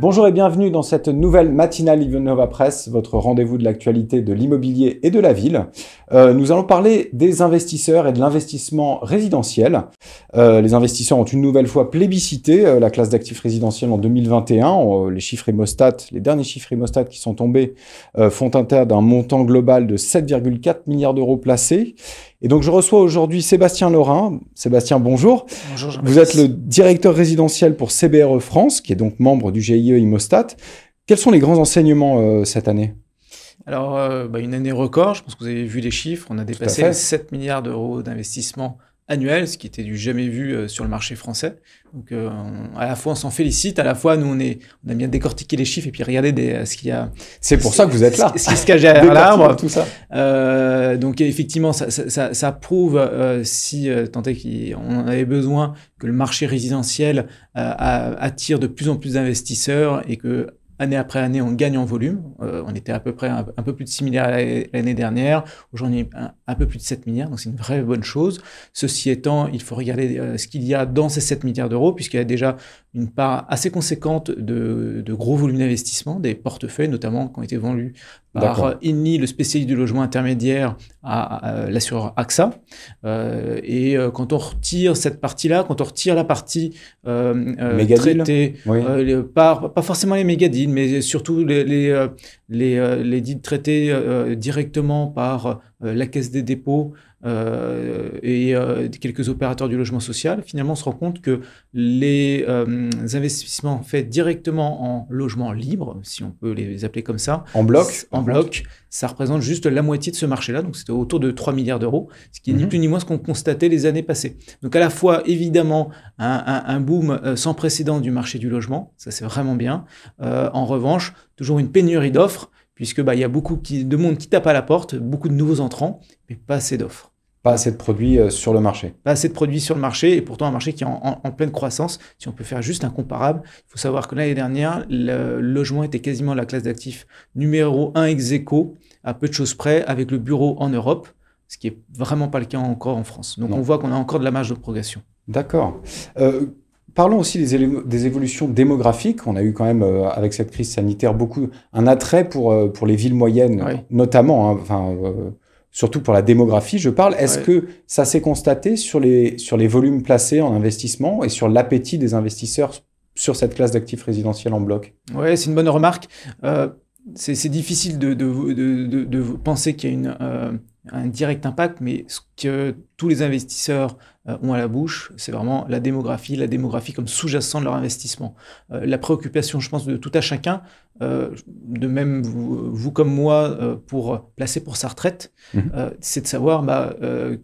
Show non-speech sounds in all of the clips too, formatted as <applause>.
Bonjour et bienvenue dans cette nouvelle matinale Ivanova Press, votre rendez-vous de l'actualité de l'immobilier et de la ville. Euh, nous allons parler des investisseurs et de l'investissement résidentiel. Euh, les investisseurs ont une nouvelle fois plébiscité euh, la classe d'actifs résidentiels en 2021. les chiffres Hemostat, les derniers chiffres hémostats qui sont tombés, font un d'un montant global de 7,4 milliards d'euros placés. Et donc je reçois aujourd'hui Sébastien Laurin. Sébastien, bonjour. Bonjour. Vous êtes le directeur résidentiel pour CBRE France, qui est donc membre du GIE Imostat. Quels sont les grands enseignements euh, cette année Alors, euh, bah, une année record, je pense que vous avez vu les chiffres. On a dépassé 7 milliards d'euros d'investissement annuel, ce qui était du jamais vu euh, sur le marché français. Donc euh, à la fois on s'en félicite, à la fois nous on est on aime bien décortiquer les chiffres et puis regarder des, euh, ce qu'il y a. C'est pour ça que vous êtes là. Ce qui se cache <laughs> derrière l'arbre, tout ça. donc effectivement ça, prouve si tant est qu'on avait besoin que le marché résidentiel attire de plus en plus d'investisseurs et que année après année, on gagne en volume. on était à peu près un, peu plus de 6 milliards l'année dernière. Aujourd'hui, un peu plus de 7 milliards, donc c'est une vraie bonne chose. Ceci étant, il faut regarder euh, ce qu'il y a dans ces 7 milliards d'euros, puisqu'il y a déjà une part assez conséquente de, gros volumes d'investissement, des portefeuilles notamment qui ont été vendus par INNI, le spécialiste du logement intermédiaire, à, l'assureur AXA. Euh, et euh, quand on retire cette partie-là, quand on retire la partie traitée, par, pas forcément les mégadines, mais surtout les, les, euh, les traités euh, euh, directement par la Caisse des dépôts, euh, et euh, quelques opérateurs du logement social, finalement on se rend compte que les euh, investissements faits directement en logement libre, si on peut les appeler comme ça, en bloc, en bloc, ça représente juste la moitié de ce marché-là, donc c'était autour de 3 milliards d'euros, ce qui est ni mhm. plus ni moins ce qu'on constatait les années passées. Donc à la fois évidemment un, boom sans précédent du marché du logement, ça c'est vraiment bien. en revanche, toujours une pénurie d'offres puisque bah, il y a beaucoup de monde qui tape à la porte, beaucoup de nouveaux entrants, mais pas assez d'offres pas assez de produits euh, sur le marché. Pas assez de produits sur le marché, et pourtant un marché qui est en, pleine croissance. Si on peut faire juste un comparable, il faut savoir que l'année dernière, le logement était quasiment la classe d'actifs numéro 1 ex aequo, à peu de choses près, avec le bureau en Europe, ce qui n'est vraiment pas le cas encore en France. Donc on voit qu'on a encore de la marge de progression. D'accord. Euh, parlons aussi des, évolutions démographiques. On a eu quand même, euh, avec cette crise sanitaire, beaucoup un attrait pour, pour les villes moyennes, notamment. Hein, surtout pour la démographie, je parle. Est-ce que ça s'est constaté sur les, sur les volumes placés en investissement et sur l'appétit des investisseurs sur cette classe d'actifs résidentiels en bloc Oui, c'est une bonne remarque. Euh, c'est difficile de, de, de, de penser qu'il y a une, euh, un direct impact, mais ce que tous les investisseurs euh, ont à la bouche, c'est vraiment la démographie, la démographie comme sous-jacent de leur investissement. Euh, la préoccupation, je pense, de tout à chacun, euh, de même vous, comme moi, pour placer pour sa retraite, mhm. c'est de savoir bah,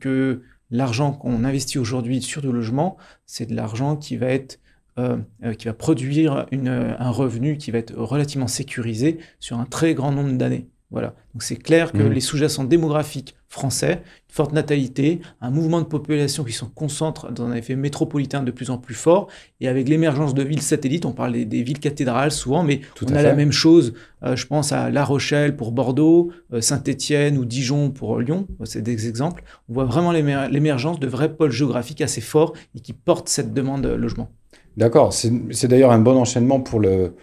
que l'argent qu'on investit aujourd'hui sur du logement, c'est de l'argent qui va être qui va produire un revenu qui va être relativement sécurisé sur un très grand nombre d'années. Voilà. Donc c'est clair que mmh. les sous-jacents démographiques français, forte natalité, un mouvement de population qui se concentre dans un effet métropolitain de plus en plus fort, et avec l'émergence de villes satellites, on parle des, villes cathédrales souvent, mais Tout on a la même chose, euh, je pense à La Rochelle pour Bordeaux, euh, Saint-Étienne ou Dijon pour Lyon, euh, c'est des exemples. On voit vraiment l'émergence de vrais pôles géographiques assez forts et qui portent cette demande de logement. D'accord, c'est d'ailleurs un bon enchaînement pour le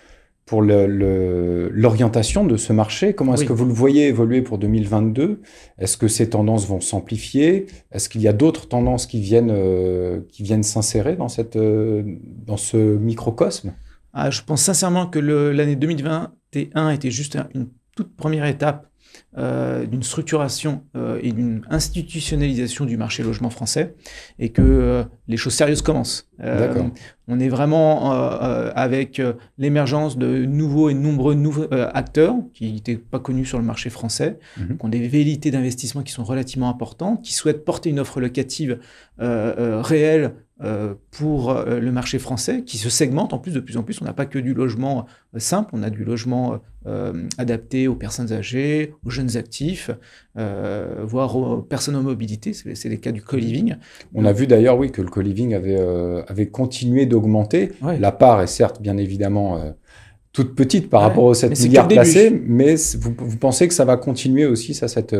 pour l'orientation de ce marché. Comment est-ce que vous le voyez évoluer pour 2022 Est-ce que ces tendances vont s'amplifier Est-ce qu'il y a d'autres tendances qui viennent, euh, qui viennent s'insérer dans, cette, euh, dans ce microcosme ah, Je pense sincèrement que l'année 2021 était juste une toute première étape euh, d'une structuration euh, et d'une institutionnalisation du marché logement français et que euh, les choses sérieuses commencent. on est vraiment avec l'émergence de nouveaux et nombreux nouveaux acteurs qui n'étaient pas connus sur le marché français, mhm. qui ont des velléités d'investissement qui sont relativement importantes, qui souhaitent porter une offre locative réelle euh, pour euh, le marché français qui se segmente en plus de plus en plus. On n'a pas que du logement euh, simple, on a du logement adapté aux personnes âgées, aux jeunes actifs, voire aux personnes en mobilité. C'est les cas du co-living. On a vu d'ailleurs, oui, que le co-living avait, avait continué d'augmenter. La part est certes, bien évidemment, toute petite par rapport aux 7 milliards placés, mais vous, pensez que ça va continuer aussi, ça, cette,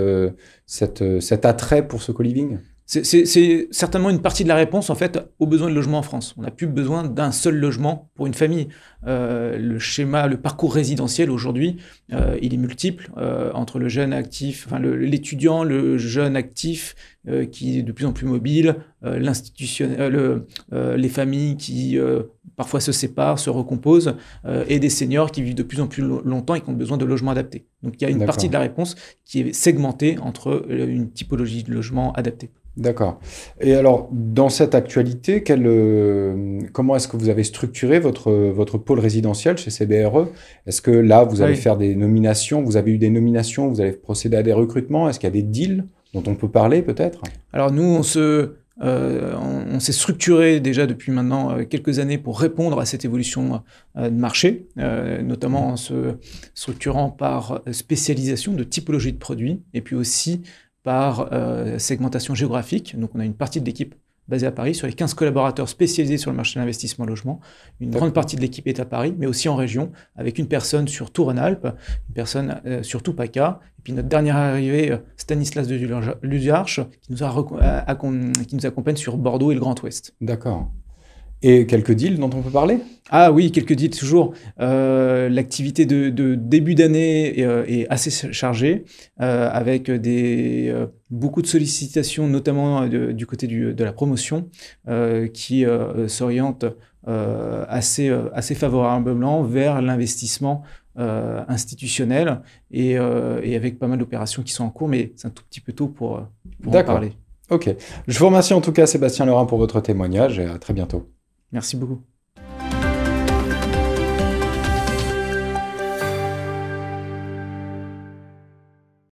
cet attrait pour ce co-living c'est certainement une partie de la réponse en fait aux besoins de logement en France. On n'a plus besoin d'un seul logement pour une famille. Euh, le schéma, le parcours résidentiel aujourd'hui, euh, il est multiple euh, entre le jeune actif, enfin l'étudiant, le, jeune actif qui est de plus en plus mobile, les familles qui parfois se séparent, se recomposent, et des seniors qui vivent de plus en plus longtemps et qui ont besoin de logements adaptés. Donc il y a une partie de la réponse qui est segmentée entre une typologie de logement adapté. D'accord. Et alors, dans cette actualité, euh, comment est-ce que vous avez structuré votre, votre pôle résidentiel chez CBRE Est-ce que là, vous allez faire des nominations Vous avez eu des nominations Vous allez procéder à des recrutements Est-ce qu'il y a des deals dont on peut parler peut-être Alors nous, on se... Euh, on, s'est structuré déjà depuis maintenant euh, quelques années pour répondre à cette évolution de marché, notamment en se structurant par spécialisation de typologie de produits et puis aussi par euh, segmentation géographique. Donc, on a une partie de l'équipe basée à Paris. Sur les 15 collaborateurs spécialisés sur le marché de l'investissement logement, une grande partie de l'équipe est à Paris, mais aussi en région, avec une personne sur tout Rhône-Alpes, une personne euh, sur tout PACA. Et puis, notre dernière arrivée, euh, Stanislas de Luziarche, qui nous accompagne sur Bordeaux et le Grand Ouest. D'accord. Et quelques deals dont on peut parler Ah oui, quelques deals toujours. Euh, l'activité de, début d'année est, euh, assez chargée, euh, avec des, beaucoup de sollicitations, notamment du côté de la promotion, qui s'oriente assez, assez favorablement vers l'investissement institutionnel et, avec pas mal d'opérations qui sont en cours, mais c'est un tout petit peu tôt pour, pour en parler. Ok. Je vous remercie en tout cas, Sébastien Laurent, pour votre témoignage et à très bientôt. Merci beaucoup.